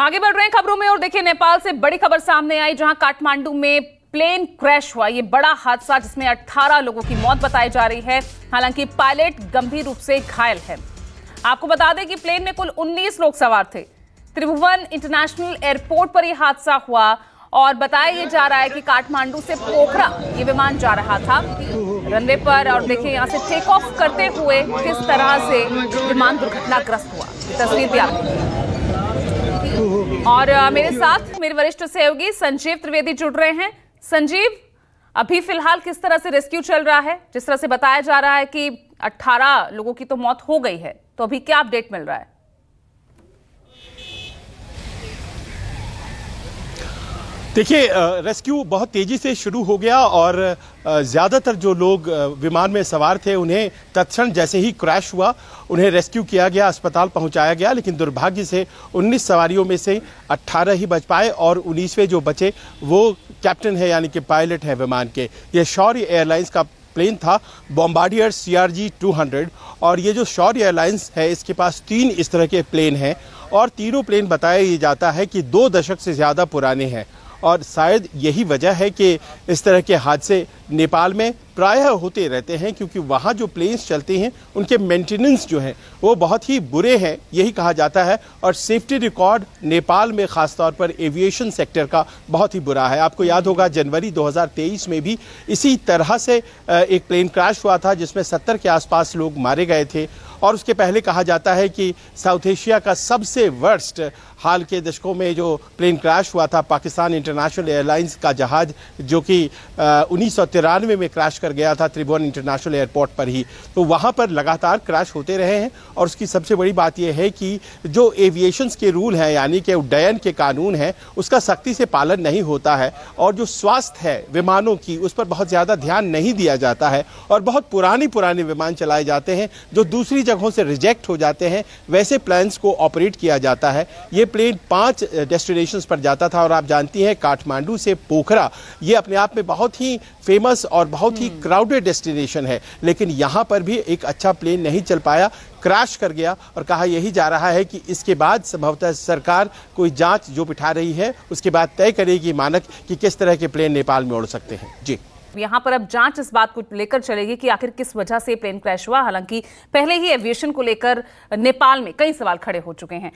आगे बढ़ रहे हैं खबरों में और देखिए नेपाल से बड़ी खबर सामने आई जहां काठमांडू में प्लेन क्रैश हुआ ये बड़ा हादसा जिसमें 18 लोगों की मौत बताई जा रही है हालांकि पायलट गंभीर रूप से घायल है आपको बता दें कि प्लेन में कुल 19 लोग सवार थे त्रिभुवन इंटरनेशनल एयरपोर्ट पर यह हादसा हुआ और बताया ये जा रहा है कि काठमांडू से पोखरा ये विमान जा रहा था रनवे पर और देखिए यहाँ से टेक ऑफ करते हुए किस तरह से विमान दुर्घटनाग्रस्त हुआ तस्वीर भी आप और मेरे साथ मेरे वरिष्ठ सहयोगी संजीव त्रिवेदी जुड़ रहे हैं संजीव अभी फिलहाल किस तरह से रेस्क्यू चल रहा है जिस तरह से बताया जा रहा है कि 18 लोगों की तो मौत हो गई है तो अभी क्या अपडेट मिल रहा है देखिए रेस्क्यू बहुत तेज़ी से शुरू हो गया और ज़्यादातर जो लोग विमान में सवार थे उन्हें तत्क्षण जैसे ही क्रैश हुआ उन्हें रेस्क्यू किया गया अस्पताल पहुंचाया गया लेकिन दुर्भाग्य से 19 सवारियों में से 18 ही बच पाए और 19वें जो बचे वो कैप्टन है यानी कि पायलट है विमान के ये शौर्य एयरलाइंस का प्लेन था Bombardier C R J two hundred और ये जो शौर्य एयरलाइंस है इसके पास तीन इस तरह के प्लेन हैं और तीनों प्लेन बताया ये जाता है कि दो दशक से ज़्यादा पुराने हैं और शायद यही वजह है कि इस तरह के हादसे नेपाल में प्रायः होते रहते हैं क्योंकि वहाँ जो प्लेन्स चलते हैं उनके मेंटेनेंस जो हैं वो बहुत ही बुरे हैं यही कहा जाता है और सेफ्टी रिकॉर्ड नेपाल में ख़ासतौर पर एविएशन सेक्टर का बहुत ही बुरा है आपको याद होगा जनवरी 2023 में भी इसी तरह से एक प्लेन क्रैश हुआ था जिसमें सत्तर के आसपास लोग मारे गए थे और उसके पहले कहा जाता है कि साउथ एशिया का सबसे वर्स्ट हाल के दशकों में जो प्लेन क्रैश हुआ था पाकिस्तान इंटरनेशनल एयरलाइंस का जहाज जो कि उन्नीस में, में क्रैश कर गया था त्रिभुवन इंटरनेशनल एयरपोर्ट पर ही तो वहाँ पर लगातार क्रैश होते रहे हैं और उसकी सबसे बड़ी बात यह है कि जो एविएशन के रूल हैं यानी कि उड्डयन के कानून हैं उसका सख्ती से पालन नहीं होता है और जो स्वास्थ्य है विमानों की उस पर बहुत ज़्यादा ध्यान नहीं दिया जाता है और बहुत पुरानी पुराने विमान चलाए जाते हैं जो दूसरी जगहों से रिजेक्ट हो जाते हैं वैसे प्लान्स को ऑपरेट किया जाता है ये प्लेन पांच डेस्टिनेशन पर जाता था और आप जानती हैं काठमांडू से पोखरा ये अपने आप में बहुत ही फेमस और बहुत ही क्राउडेड हम्म। डेस्टिनेशन है लेकिन यहाँ पर भी एक अच्छा प्लेन नहीं चल पाया क्रैश कर गया और कहा यही जा रहा है कि इसके बाद संभवतः सरकार कोई जांच जो बिठा रही है उसके बाद तय करेगी मानक कि किस तरह के प्लेन नेपाल में उड़ सकते हैं जी यहां पर अब जांच इस बात को लेकर चलेगी कि आखिर किस वजह से प्लेन क्रैश हुआ हालांकि पहले ही एविएशन को लेकर नेपाल में कई सवाल खड़े हो चुके हैं